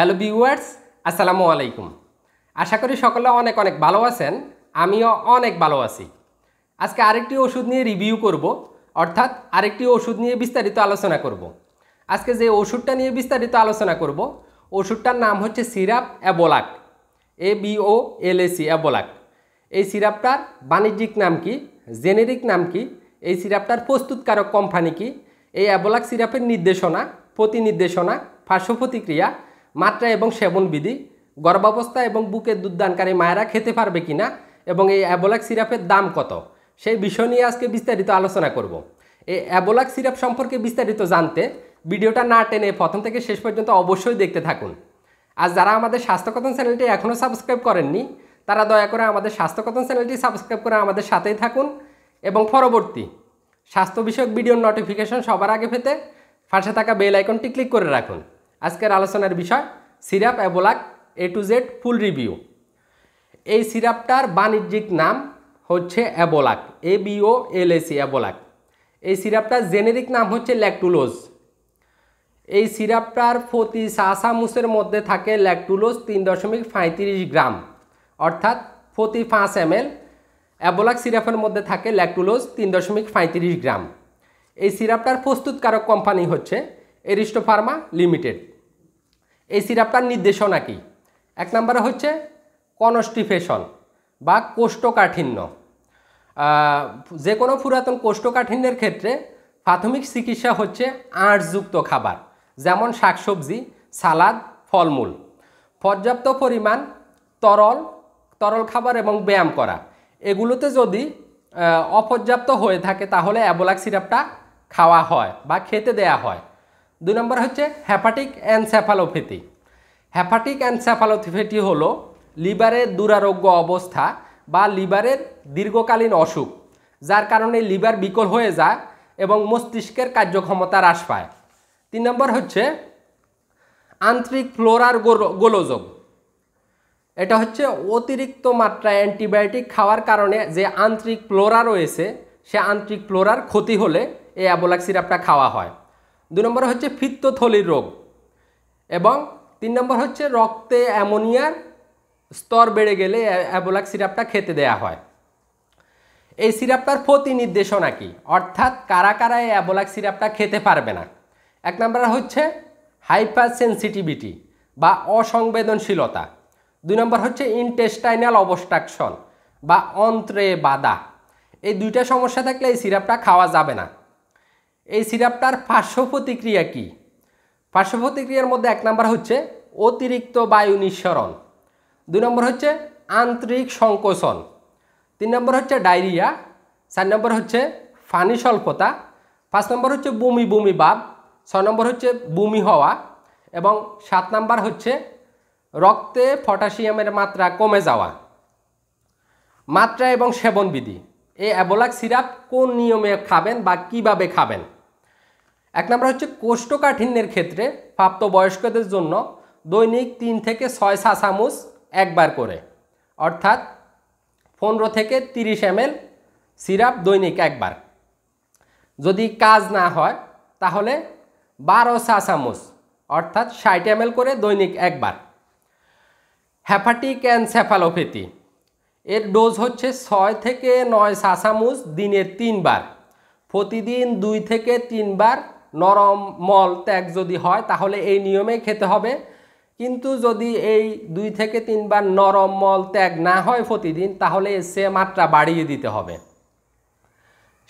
Hello viewers আসসালামু আলাইকুম আশা করি সকলে অনেক অনেক ভালো আছেন আমিও অনেক ভালো আছি আজকে আরেকটি ওষুধ নিয়ে রিভিউ করব অর্থাৎ আরেকটি ওষুধ নিয়ে বিস্তারিত আলোচনা করব। আজকে যে ওষুধটা নিয়ে বিস্তারিত আলোচনা করব ওষুধটার নাম হচ্ছে syrup Abolac A B O L A C Abolac এই সিরাপটার বাণিজ্যিক নাম কি জেনেরিক নাম কি এই সিরাপটার প্রস্তুতকারক কোম্পানি কি এই অ্যাবোলাক সিরাপের নির্দেশনা প্রতিনির্দেশনা পার্শ্ব প্রতিক্রিয়া মাত্রা এবং সেবন বিধি গর্ভাবস্থা এবং বুকের দুধদানকারী মায়েরা খেতে পারবে কিনা এবং এই অ্যাবোলাক সিরাপের দাম কত সেই বিষয় নিয়ে আজকে বিস্তারিত আলোচনা করব এই অ্যাবোলাক সিরাপ সম্পর্কে বিস্তারিত জানতে ভিডিওটা না টেনে প্রথম থেকে শেষ পর্যন্ত অবশ্যই দেখতে থাকুন আর যারা আমাদের স্বাস্থ্যকথন চ্যানেলটি এখনও সাবস্ক্রাইব করেননি তারা দয়া করে আমাদের স্বাস্থ্যকথন চ্যানেলটি সাবস্ক্রাইব করে আমাদের সাথেই থাকুন এবং পরবর্তী স্বাস্থ্য বিষয়ক ভিডিওর নোটিফিকেশন সবার আগে পেতে পাশে থাকা বেল আইকনটি ক্লিক করে রাখুন আজকের আলোচনার বিষয় syrup Abolac A to Z full review এই সিরাপটার বাণিজ্যিক নাম হচ্ছে অ্যাবোলাক A B O L A C Abolac এই সিরাপটার জেনেরিক নাম হচ্ছে ল্যাকটুলোজ এই সিরাপটার প্রতি সাসামুসের মধ্যে থাকে ল্যাকটুলোজ তিন দশমিক পঁয়ত্রিশ গ্রাম অর্থাৎ প্রতি পাঁচ এম এল অ্যাবোলাক সিরাপের মধ্যে থাকে ল্যাকটুলোজ তিন দশমিক পঁয়ত্রিশ গ্রাম এই সিরাপটার প্রস্তুতকারক কোম্পানি হচ্ছে এরিস্টো ফার্মা লিমিটেড এই সিরাপটার নির্দেশনা কি এক নম্বরে হচ্ছে কনস্টিফেশন বা কোষ্ঠকাঠিন্য যে কোনো পুরাতন কোষ্ঠকাঠিন্যের ক্ষেত্রে প্রাথমিক চিকিৎসা হচ্ছে আঁশযুক্ত খাবার যেমন শাকসবজি সালাদ ফলমূল পর্যাপ্ত পরিমাণ তরল তরল খাবার এবং ব্যায়াম করা এগুলোতে যদি অপর্যাপ্ত হয়ে থাকে তাহলে অ্যাবোলাক সিরাপটা খাওয়া হয় বা খেতে দেয়া হয় দুই নম্বর হচ্ছে হ্যাপাটিক অ্যানসেফালোপ্যাথি হ্যাপাটিক অ্যানসেফালোপ্যাথি হলো লিভারের দুরারোগ্য অবস্থা বা লিভারের দীর্ঘকালীন অসুখ যার কারণে লিভার বিকল হয়ে যায় এবং মস্তিষ্কের কার্যক্ষমতা হ্রাস পায় তিন নম্বর হচ্ছে আন্তরিক ফ্লোরার গোলযোগ এটা হচ্ছে অতিরিক্ত মাত্রায় অ্যান্টিবায়োটিক খাওয়ার কারণে যে আন্তরিক ফ্লোরা রয়েছে সে আন্তরিক ফ্লোরার ক্ষতি হলে এই অ্যাবোলাক সিরাপটা খাওয়া হয় দু নম্বর হচ্ছে ফিত্তথলির রোগ এবং তিন নম্বর হচ্ছে রক্তে অ্যামোনিয়ার স্তর বেড়ে গেলে অ্যাবোলাক সিরাপটা খেতে দেয়া হয় এই সিরাপটার প্রতি নির্দেশনা কি অর্থাৎ কারা কারা এই অ্যাবোলাক সিরাপটা খেতে পারবে না এক নম্বর হচ্ছে হাইপার সেন্সিটিভিটি বা অসংবেদনশীলতা দুই নম্বর হচ্ছে ইনটেস্টাইনাল অবস্ট্রাকশন বা অন্ত্রে বাধা এই দুইটা সমস্যা থাকলে এই সিরাপটা খাওয়া যাবে না এই সিরাপটার পার্শ্ব প্রতিক্রিয়া কী পার্শ্ব প্রতিক্রিয়ার মধ্যে এক নম্বর হচ্ছে অতিরিক্ত বায়ু নিঃসরণ দুই নম্বর হচ্ছে আন্তরিক সংকোচন তিন নম্বর হচ্ছে ডায়রিয়া চার নম্বর হচ্ছে ফানি স্বল্পতা পাঁচ নম্বর হচ্ছে বমি বমি ভাব ছয় নম্বর হচ্ছে বমি হওয়া এবং সাত নম্বর হচ্ছে রক্তে পটাশিয়ামের মাত্রা কমে যাওয়া মাত্রা এবং সেবনবিধি এই অ্যাবোলাক সিরাপ কোন নিয়মে খাবেন বা কিভাবে খাবেন এক নম্বর হচ্ছে কোষ্ঠকাঠিন্যের ক্ষেত্রে প্রাপ্তবয়স্কদের জন্য দৈনিক তিন থেকে ছয় সা চামচ একবার করে অর্থাৎ পনেরো থেকে তিরিশ এম সিরাপ দৈনিক একবার যদি কাজ না হয় তাহলে বারো সা চামচ অর্থাৎ ষাট এম করে দৈনিক একবার হ্যাপাটিক অ্যান্ড সেফালোপ্যাথি এর ডোজ হচ্ছে ছয় থেকে নয় শাসামুজ দিনের তিনবার প্রতিদিন দুই থেকে তিনবার নরম মল ত্যাগ যদি হয় তাহলে এই নিয়মে খেতে হবে কিন্তু যদি এই দুই থেকে তিনবার নরম মল ত্যাগ না হয় প্রতিদিন তাহলে সে মাত্রা বাড়িয়ে দিতে হবে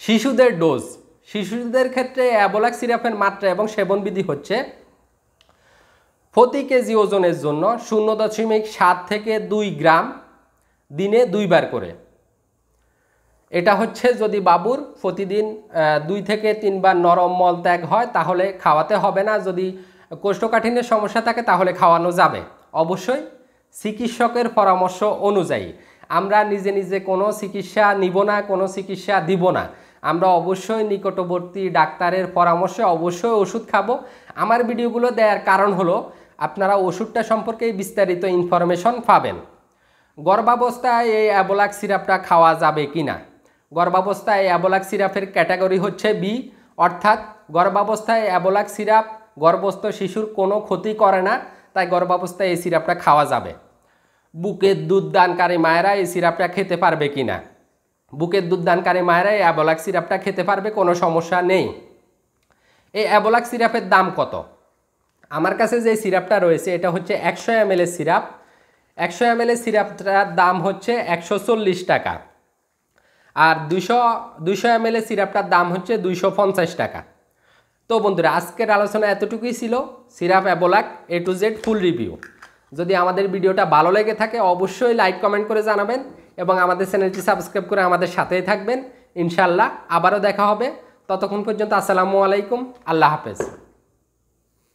শিশুদের ডোজ শিশুদের ক্ষেত্রে অ্যাবোলাক সিরাপের মাত্রা এবং সেবনবিধি হচ্ছে প্রতি কেজি ওজনের জন্য শূন্য দশমিক সাত থেকে দুই গ্রাম দিনে দুইবার করে এটা হচ্ছে যদি বাবুর প্রতিদিন দুই থেকে তিনবার নরম মল ত্যাগ হয় তাহলে খাওয়াতে হবে না যদি কোষ্ঠকাঠিন্যের সমস্যা থাকে তাহলে খাওয়ানো যাবে অবশ্যই চিকিৎসকের পরামর্শ অনুযায়ী আমরা নিজে নিজে কোনো চিকিৎসা নিব না কোনো চিকিৎসা দিব না আমরা অবশ্যই নিকটবর্তী ডাক্তারের পরামর্শে অবশ্যই ওষুধ খাবো আমার ভিডিওগুলো দেওয়ার কারণ হলো আপনারা ওষুধটা সম্পর্কে বিস্তারিত ইনফরমেশন পাবেন গর্ভাবস্থায় এই অ্যাবোলাক সিরাপটা খাওয়া যাবে কি না গর্ভাবস্থায় অ্যাবোলাক সিরাপের ক্যাটাগরি হচ্ছে বি অর্থাৎ গর্ভাবস্থায় অ্যাবোলাক সিরাপ গর্ভস্থ শিশুর কোনো ক্ষতি করে না তাই গর্ভাবস্থায় এই সিরাপটা খাওয়া যাবে বুকের দুধদানকারী মায়েরা এই সিরাপটা খেতে পারবে কি না বুকের দুধদানকারী মায়েরা এই অ্যাবোলাক সিরাপটা খেতে পারবে কোনো সমস্যা নেই এই অ্যাবোলাক সিরাপের দাম কত আমার কাছে যে সিরাপটা রয়েছে এটা হচ্ছে একশো এম সিরাপ একশো এম এল সিরাপটার দাম হচ্ছে একশো টাকা আর দুশো দুশো এম এল সিরাপটার দাম হচ্ছে দুইশো টাকা তো বন্ধুরা আজকের আলোচনা এতটুকুই ছিল syrup Abolac A to Z full review যদি আমাদের ভিডিওটা ভালো লেগে থাকে অবশ্যই লাইক কমেন্ট করে জানাবেন এবং আমাদের চ্যানেলটি সাবস্ক্রাইব করে আমাদের সাথেই থাকবেন ইনশাল্লাহ আবারও দেখা হবে ততক্ষণ পর্যন্ত আসসালামু আলাইকুম আল্লাহ হাফেজ